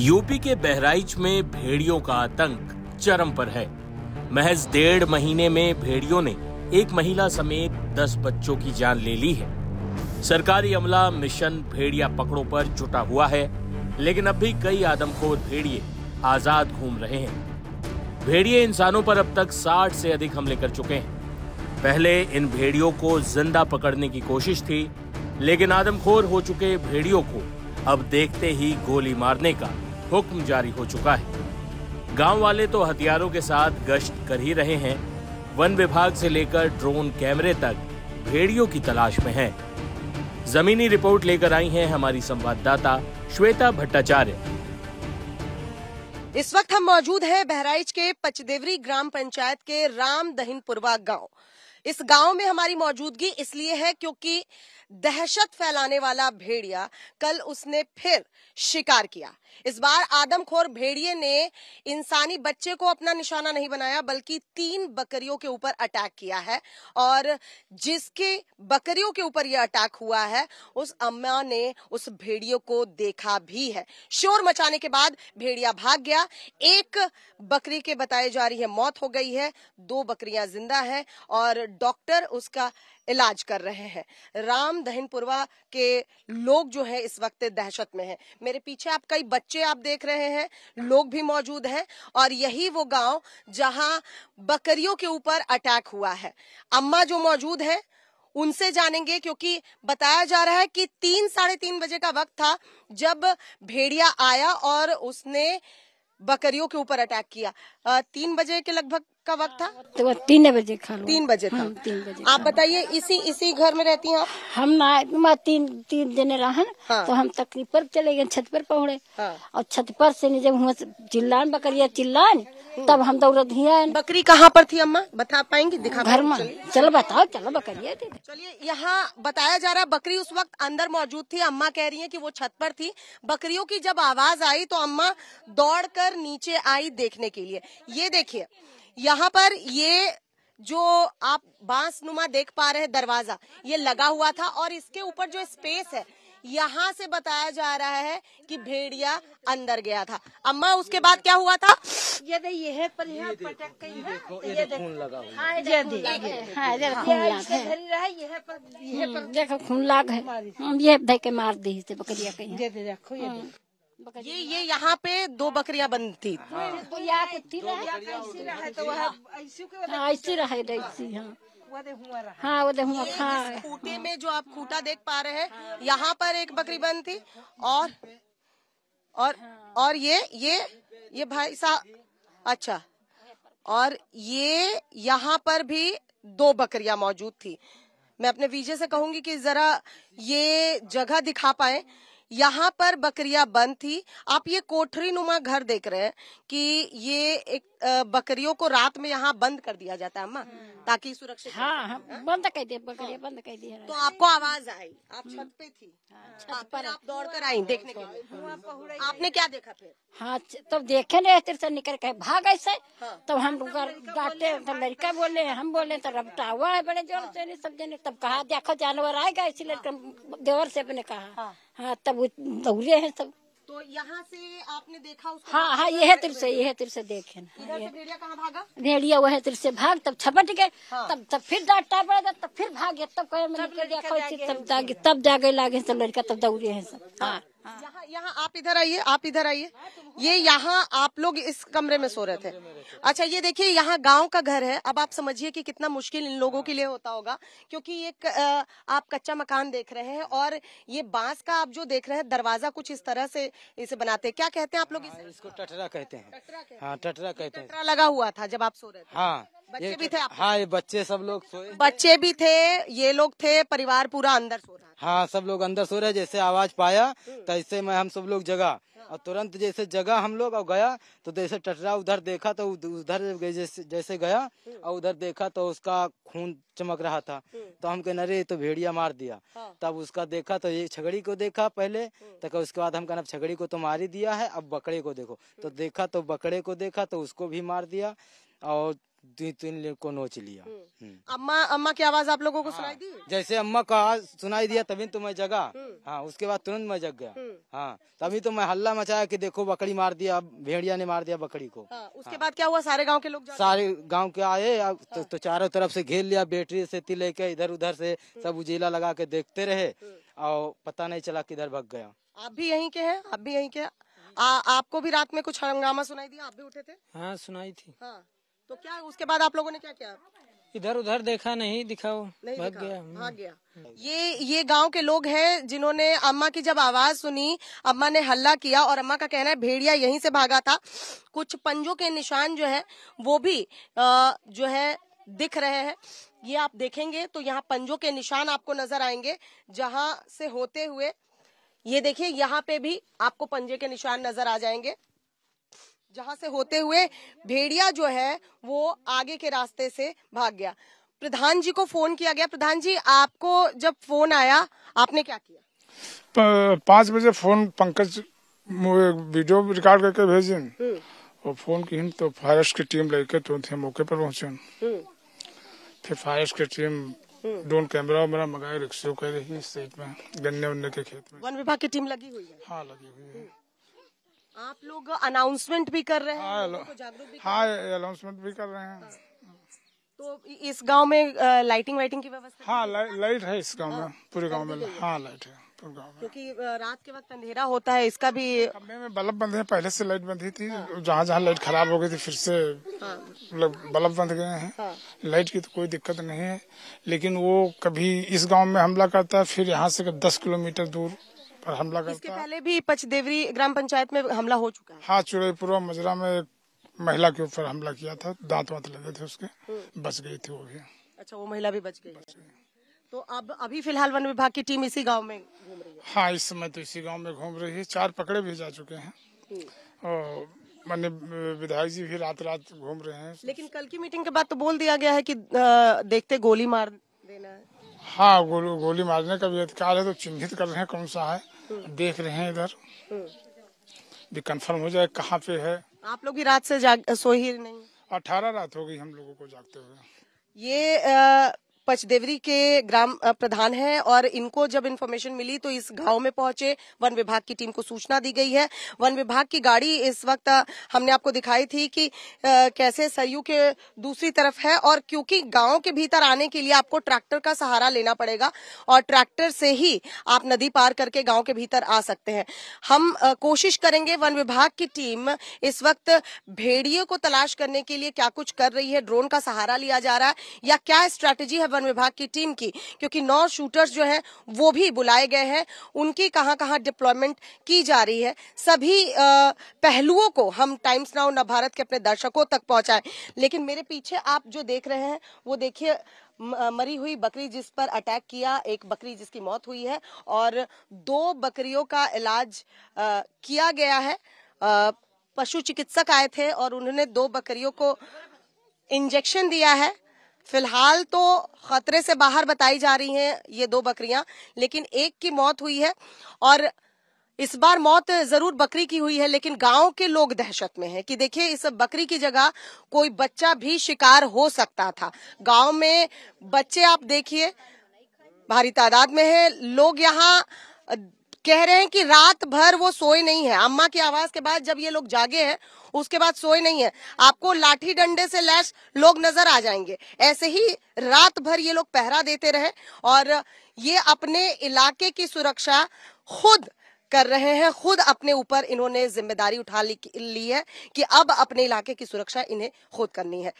UP के बहराइच में भेड़ियों का आतंक चरम पर है महज डेढ़ महीने में भेड़ियों ने एक महिला समेत दस बच्चों की जान ले ली है सरकारी अमला मिशन भेड़िया पकड़ों पर जुटा हुआ है लेकिन अब भी कई आदमखोर भेड़िए आजाद घूम रहे हैं भेड़िए इंसानों पर अब तक साठ से अधिक हमले कर चुके हैं पहले इन भेड़ियों को जिंदा पकड़ने की कोशिश थी लेकिन आदमखोर हो चुके भेड़ियों को अब देखते ही गोली मारने का हुक्म जारी हो चुका है गांव वाले तो हथियारों के साथ गश्त कर ही रहे हैं वन विभाग से लेकर ड्रोन कैमरे तक भेड़ियों की तलाश में हैं। जमीनी रिपोर्ट लेकर आई हैं हमारी संवाददाता श्वेता भट्टाचार्य इस वक्त हम मौजूद हैं बहराइच के पचदेवरी ग्राम पंचायत के राम दहिनपुरवा गांव इस गांव में हमारी मौजूदगी इसलिए है क्योंकि दहशत फैलाने वाला भेड़िया कल उसने फिर शिकार किया इस बार आदमखोर भेड़िए ने इंसानी बच्चे को अपना निशाना नहीं बनाया बल्कि तीन बकरियों के ऊपर अटैक किया है और जिसके बकरियों के ऊपर यह अटैक हुआ है उस अम्मा ने उस भेड़ियो को देखा भी है शोर मचाने के बाद भेड़िया भाग गया एक बकरी के बताए जा रही है मौत हो गई है दो बकरियां जिंदा है और डॉक्टर उसका इलाज कर रहे हैं राम दहिनपुरवा के लोग जो है इस वक्त दहशत में है मेरे पीछे आप कई बच्चे आप देख रहे हैं लोग भी मौजूद हैं और यही वो गांव जहां बकरियों के ऊपर अटैक हुआ है अम्मा जो मौजूद है उनसे जानेंगे क्योंकि बताया जा रहा है कि तीन साढ़े तीन बजे का वक्त था जब भेड़िया आया और उसने बकरियों के ऊपर अटैक किया तीन बजे के लगभग का वक्त था हाँ, तो तीन बजे खा तीन बजे था हाँ, तीन बजे आप बताइए इसी इसी घर में रहती हैं हम ना तीन तीन दिन रहन हाँ। तो हम तकलीफ पर चले गए छत पर पहुड़े हाँ। और छत पर से जब हुआ चिल्लान बकरिया चिल्लान हम्म। तब हम दौड़त बकरी कहाँ पर थी अम्मा बता पाएंगे दिखा घर में चलो बताओ चलो बकरिया चलिए यहाँ बताया जा रहा बकरी उस वक्त अंदर मौजूद थी अम्मा कह रही है की वो छत पर थी बकरियों की जब आवाज आई तो अम्मा दौड़ नीचे आई देखने के लिए ये देखिए यहाँ पर ये जो आप बांस नुमा देख पा रहे हैं दरवाजा ये लगा हुआ था और इसके ऊपर जो स्पेस है यहाँ से बताया जा रहा है कि भेड़िया अंदर गया था अम्मा उसके बाद क्या हुआ था ये दे ये है पर यहाँ पटक गई हाँ, हाँ, है ये देखो लगा हुआ देखो खून लाग है ये पर ये हम्म, पर देखो खून लाग है ये दे के मार दी बकरिया कहीं देखो ये हम्म। ये ये यहाँ पे दो बकरिया बंद ऐसी रहे हाँ, हाँ।, हाँ।, तो हाँ वो खूटे में जो आप खूटा देख पा रहे हैं यहाँ पर एक बकरी बंद थी और और और ये ये ये भाई साहब अच्छा और ये यहाँ पर भी दो बकरियां मौजूद थी मैं अपने विजय से कहूंगी कि जरा ये जगह दिखा पाए यहाँ पर बकरिया बंद थी आप ये कोठरी नुमा घर देख रहे हैं कि ये एक बकरियों को रात में यहाँ बंद कर दिया जाता है अम्मा हम्म। ताकि सुरक्षित हाँ, हाँ, हाँ, बंद कर दिए बकरिया हाँ, बंद कर दिए तो आपको आवाज आई आप हम्म। छत पे थी हाँ, हाँ, छत पर आप दौड़ कर आई देखने के लिए आपने क्या देखा फिर हाँ तो देखे नहीं से निकल के भाग ऐसे तब हम डॉक्टर अमेरिका बोले हम बोले तो रपटा हुआ है बड़े जोर से सब जने तब कहा देखो जानवर आएगा इसीलिए तो देवर से अपने कहा हाँ तब दौड़े है सब तो यहाँ से आपने देखा उसको हाँ हाँ यह तिर से यह तिर से देखे ना भेड़िया कहाँ भागा भेड़िया वह तिर से भाग तब छपट गए हाँ। तब तब फिर डांटा पड़ेगा तब फिर भागे तब कहे तब जागे तब जागे लागे सब लड़का तब दौड़े है सब हाँ हाँ। यहाँ यहाँ आप इधर आइए आप इधर आइए ये यहाँ आप लोग इस कमरे में सो रहे थे अच्छा ये देखिए यहाँ गांव का घर है अब आप समझिए कि कितना मुश्किल इन लोगों के लिए हाँ। होता होगा क्योंकि ये आप कच्चा मकान देख रहे हैं और ये बांस का आप जो देख रहे हैं दरवाजा कुछ इस तरह से इसे बनाते हैं क्या कहते हैं आप लोग हाँ, इसको टटरा कहते हैं टटरा कहते हैं टटरा लगा हुआ था जब आप सो रहे थे हाँ बच्चे भी थे आप हाँ ये बच्चे सब लोग सोए बच्चे भी थे ये लोग थे परिवार पूरा अंदर सो रहा हाँ सब लोग अंदर सो रहे जैसे आवाज पाया हम्म। तैसे तो मैं हम सब लोग जगा हाँ। और तुरंत जैसे जगह हम लोग और गया तो जैसे टटरा उधर देखा तो उधर जैसे, जैसे गया हम्म। और उधर देखा तो उसका खून चमक रहा था हम्म। तो हम कहना अरे तो भेड़िया मार दिया हाँ। तब उसका देखा तो ये छगड़ी को देखा पहले तक तो उसके बाद हम कहना छगड़ी को तो मार ही दिया है अब बकरे को देखो तो देखा तो बकरे को देखा तो उसको भी मार दिया और तीन तीन लोग को नोच लिया हम्म। हम्म। अम्मा अम्मा की आवाज आप लोगों को हाँ। सुनाई दी जैसे अम्मा का आवाज सुनाई दिया तभी तो मैं जगा हम्म। हाँ उसके बाद तुरंत मैं जग गया हाँ तभी तो मैं हल्ला मचाया कि देखो बकरी मार दिया भेड़िया ने मार दिया बकरी को हाँ, हाँ। उसके हाँ, बाद क्या हुआ सारे गांव के लोग सारे गांव के आए तो- हाँ, तो, तो चारों तरफ से घेर लिया बैटरी से लेके इधर उधर से सब उजेला लगा के देखते रहे और पता नहीं चला किधर भग गया आप भी यही के है आप भी यही के आपको भी रात में कुछ हंगामा सुनाई दिया आप भी उठे थे हाँ सुनाई थी हाँ तो क्या उसके बाद आप लोगों ने क्या किया इधर उधर देखा नहीं दिखाओ नहीं भाग दिखा, गया भाग गया हम्म। ये ये गांव के लोग हैं जिन्होंने अम्मा की जब आवाज सुनी अम्मा ने हल्ला किया और अम्मा का कहना है भेड़िया यहीं से भागा था कुछ पंजों के निशान जो है वो भी आ, जो है दिख रहे हैं ये आप देखेंगे तो यहाँ पंजों के निशान आपको नजर आएंगे जहां से होते हुए ये देखिए यहाँ पे भी आपको पंजे के निशान नजर आ जाएंगे जहां से होते हुए भेड़िया जो है वो आगे के रास्ते से भाग गया प्रधान जी को फोन किया गया प्रधान जी आपको जब फोन आया आपने क्या किया पाँच बजे फोन पंकज वीडियो रिकॉर्ड करके भेजे और हम्म। फोन की तो फायरस की टीम लेके थे तो मौके पर पहुंचे हम्म। फिर फायरस की टीम हम्म। ड्रोन कैमरा वैमरा मंगाए रिक्शे कर रही इस में गन्ने उन्ने के खेत में वन विभाग की टीम लगी हुई है हाँ लगी हुई है आप लोग अनाउंसमेंट भी कर रहे हैं हाँ, अनाउंसमेंट भी, हाँ, भी कर रहे हैं तो इस गांव में लाइटिंग वाइटिंग की व्यवस्था हाँ ला, लाइट है इस गांव में हाँ, हाँ, पूरे गांव में हाँ लाइट है क्योंकि रात के वक्त अंधेरा होता है इसका भी में बल्ब बंद है पहले से लाइट बंधी थी जहाँ जहाँ लाइट खराब हो गई थी फिर से मतलब बल्ब बंद गए हैं लाइट की तो कोई दिक्कत नहीं है लेकिन वो कभी इस गाँव में हमला करता है फिर यहाँ से दस किलोमीटर दूर पर हमला करता इसके पहले भी पचदेवरी ग्राम पंचायत में हमला हो चुका है हाँ चुरईपुरा मजरा में एक महिला के ऊपर हमला किया था दांत वात लगे थे उसके हम्म। बच गई थी वो भी अच्छा वो महिला भी बच गई तो अब अभी फिलहाल वन विभाग की टीम इसी गांव में घूम रही है हाँ इस समय तो इसी गांव में घूम रही है चार पकड़े भी जा चुके हैं हम्म। और मैंने विधायक जी भी रात रात घूम रहे हैं लेकिन कल की मीटिंग के बाद तो बोल दिया गया है कि देखते गोली मार देना है हाँ गोली गोली मारने का भी अधिकार है तो चिन्हित कर रहे हैं कौन सा है हम्म। देख रहे हैं इधर भी कंफर्म हम्म। हो जाए कहाँ पे है आप लोग ही रात से जाग सो ही नहीं अठारह रात हो गई हम लोगों को जागते हुए ये पचदेवरी के ग्राम प्रधान हैं और इनको जब इन्फॉर्मेशन मिली तो इस गांव में पहुंचे वन विभाग की टीम को सूचना दी गई है वन विभाग की गाड़ी इस वक्त हमने आपको दिखाई थी कि कैसे सरयू के दूसरी तरफ है और क्योंकि गांव के भीतर आने के लिए आपको ट्रैक्टर का सहारा लेना पड़ेगा और ट्रैक्टर से ही आप नदी पार करके गांव के भीतर आ सकते हैं हम कोशिश करेंगे वन विभाग की टीम इस वक्त भेड़ियों को तलाश करने के लिए क्या कुछ कर रही है ड्रोन का सहारा लिया जा रहा है या क्या स्ट्रैटेजी है वन विभाग की टीम की क्योंकि नौ शूटर्स जो हैं वो भी बुलाए गए हैं उनकी कहाँ कहाँ डिप्लॉयमेंट की जा रही है सभी पहलुओं को हम टाइम्स नाउ न भारत के अपने दर्शकों तक पहुंचाएं लेकिन मेरे पीछे आप जो देख रहे हैं वो देखिए मरी हुई बकरी जिस पर अटैक किया एक बकरी जिसकी मौत हुई है और दो बकरियों का इलाज किया गया है पशु चिकित्सक आए थे और उन्होंने दो बकरियों को इंजेक्शन दिया है फिलहाल तो खतरे से बाहर बताई जा रही हैं ये दो बकरियां लेकिन एक की मौत हुई है और इस बार मौत जरूर बकरी की हुई है लेकिन गांव के लोग दहशत में हैं कि देखिए इस बकरी की जगह कोई बच्चा भी शिकार हो सकता था गांव में बच्चे आप देखिए भारी तादाद में है लोग यहाँ कह रहे हैं कि रात भर वो सोए नहीं है अम्मा की आवाज के बाद जब ये लोग जागे हैं उसके बाद सोए नहीं है आपको लाठी डंडे से लैस लोग नजर आ जाएंगे ऐसे ही रात भर ये लोग पहरा देते रहे और ये अपने इलाके की सुरक्षा खुद कर रहे हैं खुद अपने ऊपर इन्होंने जिम्मेदारी उठा ली, ली है कि अब अपने इलाके की सुरक्षा इन्हें खुद करनी है